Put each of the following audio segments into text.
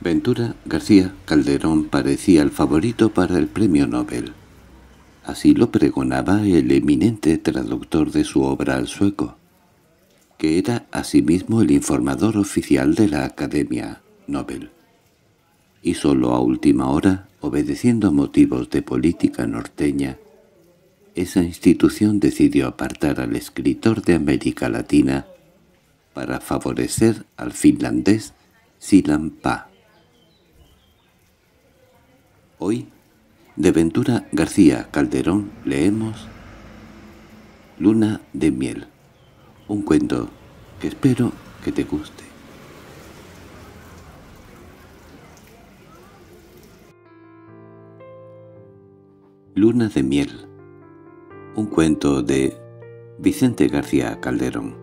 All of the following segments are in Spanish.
Ventura García Calderón parecía el favorito para el premio Nobel. Así lo pregonaba el eminente traductor de su obra al sueco, que era asimismo el informador oficial de la Academia Nobel. Y solo a última hora, obedeciendo motivos de política norteña, esa institución decidió apartar al escritor de América Latina para favorecer al finlandés Silan Hoy, de Ventura García Calderón, leemos Luna de miel, un cuento que espero que te guste. Luna de miel, un cuento de Vicente García Calderón.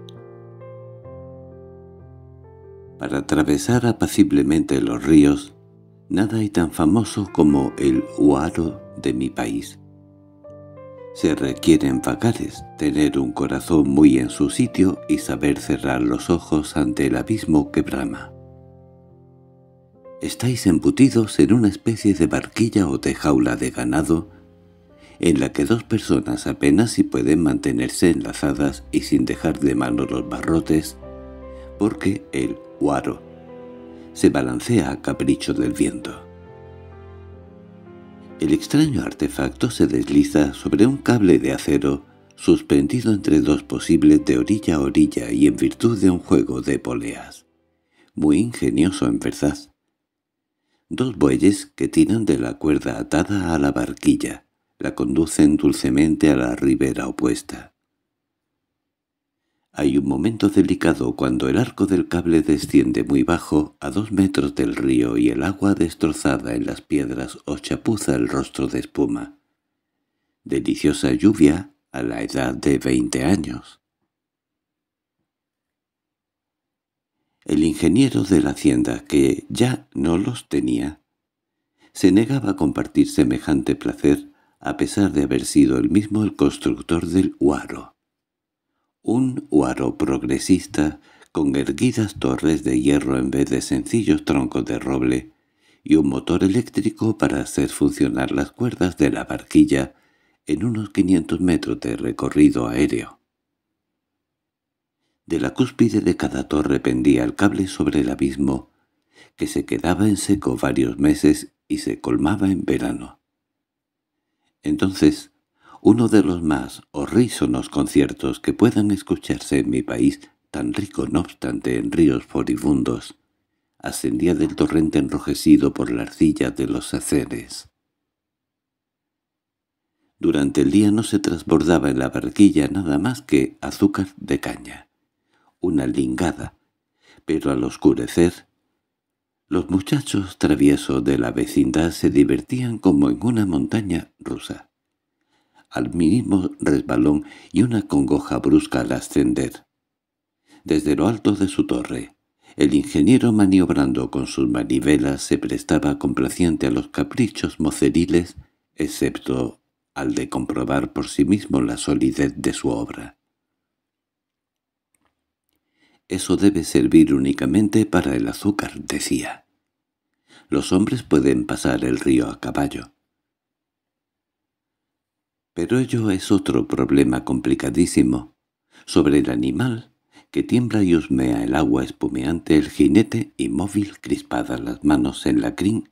Para atravesar apaciblemente los ríos, Nada hay tan famoso como el huaro de mi país. Se requieren vagares, tener un corazón muy en su sitio y saber cerrar los ojos ante el abismo que brama. Estáis embutidos en una especie de barquilla o de jaula de ganado, en la que dos personas apenas si pueden mantenerse enlazadas y sin dejar de mano los barrotes, porque el huaro se balancea a capricho del viento. El extraño artefacto se desliza sobre un cable de acero suspendido entre dos posibles de orilla a orilla y en virtud de un juego de poleas. Muy ingenioso en verdad. Dos bueyes que tiran de la cuerda atada a la barquilla la conducen dulcemente a la ribera opuesta. Hay un momento delicado cuando el arco del cable desciende muy bajo, a dos metros del río, y el agua destrozada en las piedras o chapuza el rostro de espuma. Deliciosa lluvia a la edad de veinte años. El ingeniero de la hacienda, que ya no los tenía, se negaba a compartir semejante placer a pesar de haber sido él mismo el constructor del huaro un huaro progresista con erguidas torres de hierro en vez de sencillos troncos de roble, y un motor eléctrico para hacer funcionar las cuerdas de la barquilla en unos 500 metros de recorrido aéreo. De la cúspide de cada torre pendía el cable sobre el abismo, que se quedaba en seco varios meses y se colmaba en verano. Entonces, uno de los más horrísonos conciertos que puedan escucharse en mi país, tan rico no obstante en ríos furibundos, ascendía del torrente enrojecido por la arcilla de los aceres. Durante el día no se transbordaba en la barquilla nada más que azúcar de caña, una lingada, pero al oscurecer los muchachos traviesos de la vecindad se divertían como en una montaña rusa al mínimo resbalón y una congoja brusca al ascender. Desde lo alto de su torre, el ingeniero maniobrando con sus manivelas se prestaba complaciente a los caprichos moceriles, excepto al de comprobar por sí mismo la solidez de su obra. «Eso debe servir únicamente para el azúcar», decía. «Los hombres pueden pasar el río a caballo. Pero ello es otro problema complicadísimo. Sobre el animal, que tiembla y husmea el agua espumeante, el jinete, inmóvil, crispada las manos en la crin,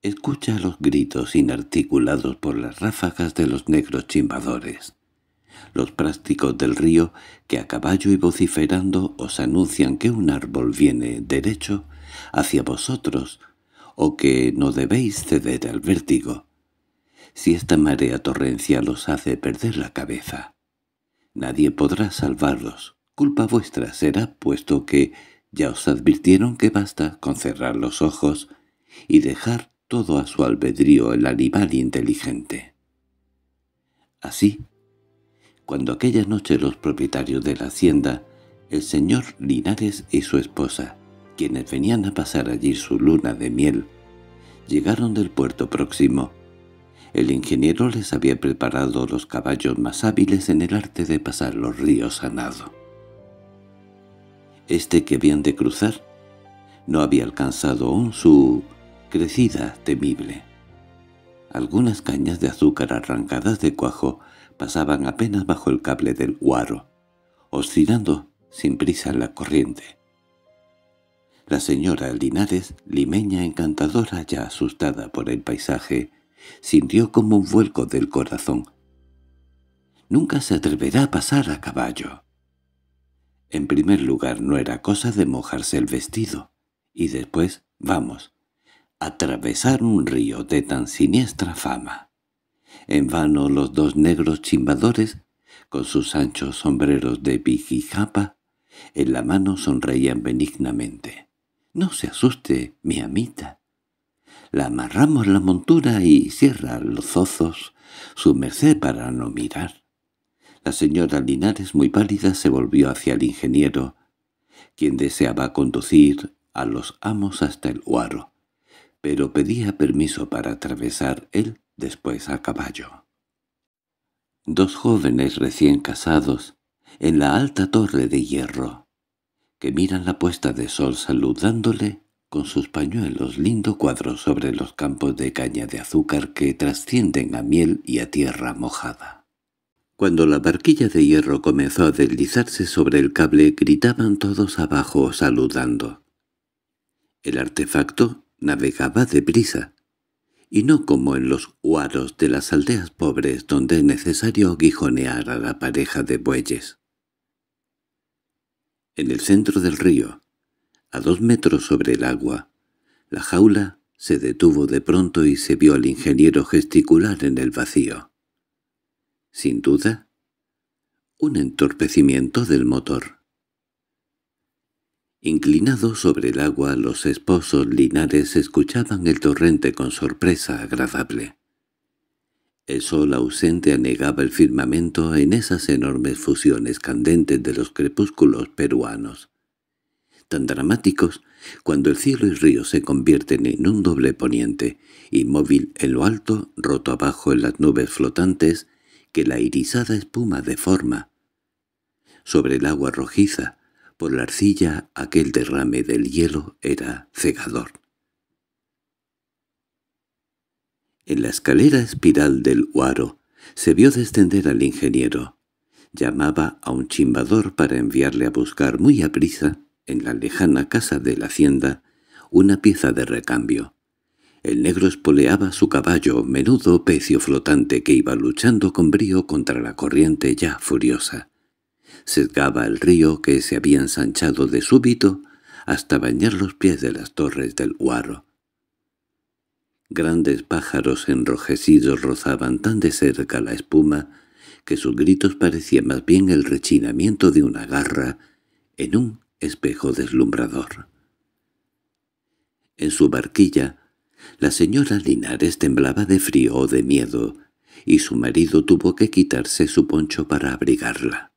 escucha los gritos inarticulados por las ráfagas de los negros chimbadores. Los prácticos del río, que a caballo y vociferando os anuncian que un árbol viene derecho hacia vosotros, o que no debéis ceder al vértigo si esta marea torrencial os hace perder la cabeza. Nadie podrá salvarlos. Culpa vuestra será, puesto que ya os advirtieron que basta con cerrar los ojos y dejar todo a su albedrío el animal inteligente. Así, cuando aquella noche los propietarios de la hacienda, el señor Linares y su esposa, quienes venían a pasar allí su luna de miel, llegaron del puerto próximo, el ingeniero les había preparado los caballos más hábiles en el arte de pasar los ríos a nado. Este que habían de cruzar no había alcanzado aún su crecida temible. Algunas cañas de azúcar arrancadas de cuajo pasaban apenas bajo el cable del guaro, oscilando sin prisa en la corriente. La señora Linares, limeña encantadora ya asustada por el paisaje, Sintió como un vuelco del corazón. Nunca se atreverá a pasar a caballo. En primer lugar, no era cosa de mojarse el vestido. Y después, vamos, atravesar un río de tan siniestra fama. En vano los dos negros chimbadores, con sus anchos sombreros de pijijapa, en la mano sonreían benignamente. —No se asuste, mi amita la amarramos la montura y cierra los zozos, su merced para no mirar. La señora Linares, muy pálida, se volvió hacia el ingeniero, quien deseaba conducir a los amos hasta el huaro, pero pedía permiso para atravesar él después a caballo. Dos jóvenes recién casados, en la alta torre de hierro, que miran la puesta de sol saludándole con sus pañuelos lindo cuadro sobre los campos de caña de azúcar que trascienden a miel y a tierra mojada. Cuando la barquilla de hierro comenzó a deslizarse sobre el cable gritaban todos abajo saludando. El artefacto navegaba de brisa, y no como en los huaros de las aldeas pobres donde es necesario guijonear a la pareja de bueyes. En el centro del río, a dos metros sobre el agua, la jaula se detuvo de pronto y se vio al ingeniero gesticular en el vacío. Sin duda, un entorpecimiento del motor. Inclinados sobre el agua, los esposos linares escuchaban el torrente con sorpresa agradable. El sol ausente anegaba el firmamento en esas enormes fusiones candentes de los crepúsculos peruanos tan dramáticos, cuando el cielo y río se convierten en un doble poniente, inmóvil en lo alto, roto abajo en las nubes flotantes, que la irisada espuma deforma. Sobre el agua rojiza, por la arcilla aquel derrame del hielo era cegador. En la escalera espiral del Huaro se vio descender al ingeniero. Llamaba a un chimbador para enviarle a buscar muy aprisa en la lejana casa de la hacienda, una pieza de recambio. El negro espoleaba su caballo, menudo pecio flotante que iba luchando con brío contra la corriente ya furiosa. Sesgaba el río que se había ensanchado de súbito hasta bañar los pies de las torres del Huaro. Grandes pájaros enrojecidos rozaban tan de cerca la espuma que sus gritos parecían más bien el rechinamiento de una garra en un espejo deslumbrador. En su barquilla, la señora Linares temblaba de frío o de miedo, y su marido tuvo que quitarse su poncho para abrigarla.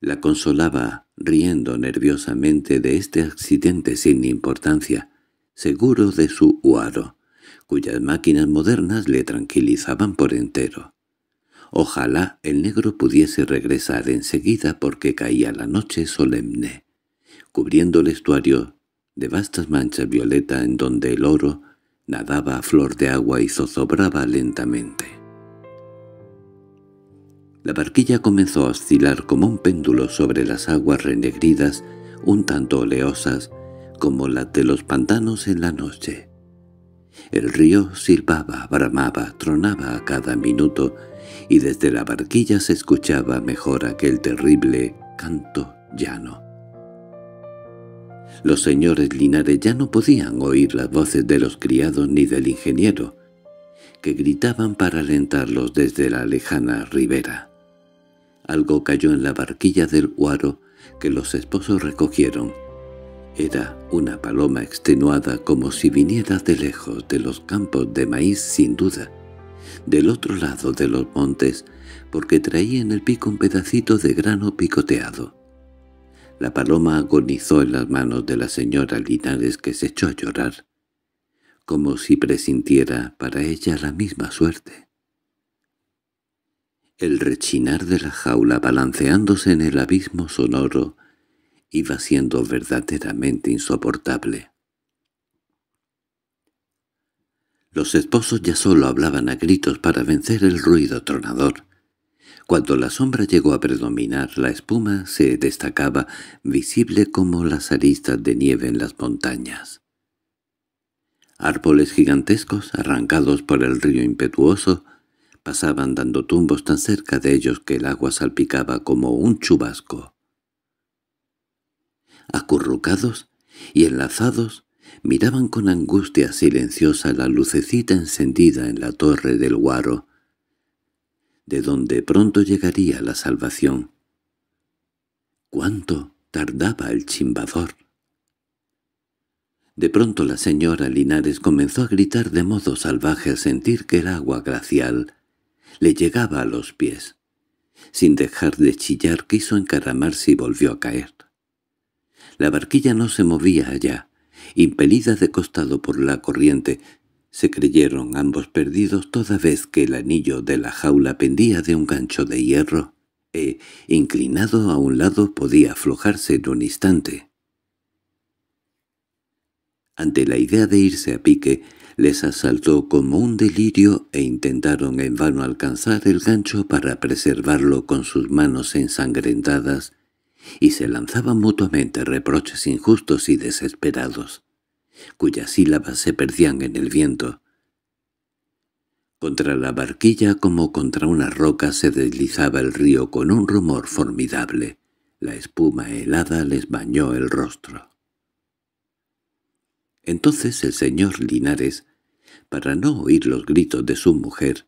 La consolaba, riendo nerviosamente de este accidente sin importancia, seguro de su huaro, cuyas máquinas modernas le tranquilizaban por entero. Ojalá el negro pudiese regresar enseguida porque caía la noche solemne, cubriendo el estuario de vastas manchas violeta en donde el oro nadaba a flor de agua y zozobraba lentamente. La barquilla comenzó a oscilar como un péndulo sobre las aguas renegridas, un tanto oleosas, como las de los pantanos en la noche. El río silbaba, bramaba, tronaba a cada minuto, y desde la barquilla se escuchaba mejor aquel terrible canto llano. Los señores Linares ya no podían oír las voces de los criados ni del ingeniero, que gritaban para alentarlos desde la lejana ribera. Algo cayó en la barquilla del Huaro que los esposos recogieron. Era una paloma extenuada como si viniera de lejos de los campos de maíz sin duda, del otro lado de los montes, porque traía en el pico un pedacito de grano picoteado. La paloma agonizó en las manos de la señora Linares que se echó a llorar, como si presintiera para ella la misma suerte. El rechinar de la jaula balanceándose en el abismo sonoro iba siendo verdaderamente insoportable. Los esposos ya solo hablaban a gritos para vencer el ruido tronador. Cuando la sombra llegó a predominar, la espuma se destacaba, visible como las aristas de nieve en las montañas. Árboles gigantescos, arrancados por el río impetuoso, pasaban dando tumbos tan cerca de ellos que el agua salpicaba como un chubasco. Acurrucados y enlazados, Miraban con angustia silenciosa la lucecita encendida en la torre del guaro, de donde pronto llegaría la salvación. ¿Cuánto tardaba el chimbador? De pronto la señora Linares comenzó a gritar de modo salvaje al sentir que el agua glacial le llegaba a los pies. Sin dejar de chillar quiso encaramarse y volvió a caer. La barquilla no se movía allá impelidas de costado por la corriente, se creyeron ambos perdidos toda vez que el anillo de la jaula pendía de un gancho de hierro e, inclinado a un lado, podía aflojarse en un instante. Ante la idea de irse a pique, les asaltó como un delirio e intentaron en vano alcanzar el gancho para preservarlo con sus manos ensangrentadas y se lanzaban mutuamente reproches injustos y desesperados, cuyas sílabas se perdían en el viento. Contra la barquilla como contra una roca se deslizaba el río con un rumor formidable. La espuma helada les bañó el rostro. Entonces el señor Linares, para no oír los gritos de su mujer,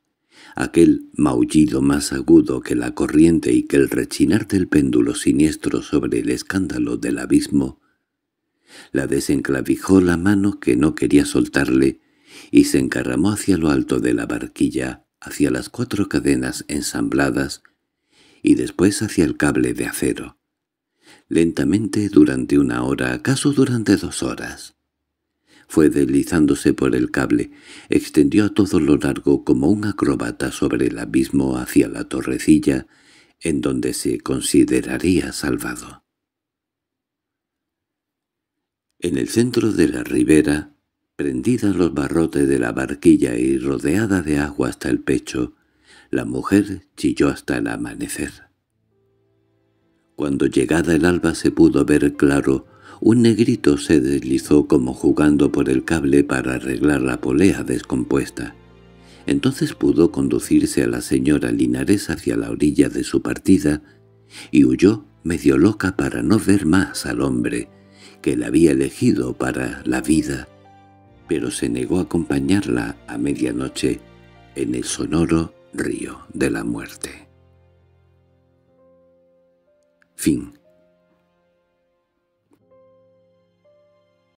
aquel maullido más agudo que la corriente y que el rechinar del péndulo siniestro sobre el escándalo del abismo, la desenclavijó la mano que no quería soltarle y se encaramó hacia lo alto de la barquilla, hacia las cuatro cadenas ensambladas y después hacia el cable de acero. Lentamente durante una hora, acaso durante dos horas, fue deslizándose por el cable, extendió a todo lo largo como un acrobata sobre el abismo hacia la torrecilla, en donde se consideraría salvado. En el centro de la ribera, prendida a los barrotes de la barquilla y rodeada de agua hasta el pecho, la mujer chilló hasta el amanecer. Cuando llegada el alba se pudo ver claro un negrito se deslizó como jugando por el cable para arreglar la polea descompuesta. Entonces pudo conducirse a la señora Linares hacia la orilla de su partida y huyó medio loca para no ver más al hombre que la había elegido para la vida, pero se negó a acompañarla a medianoche en el sonoro río de la muerte. Fin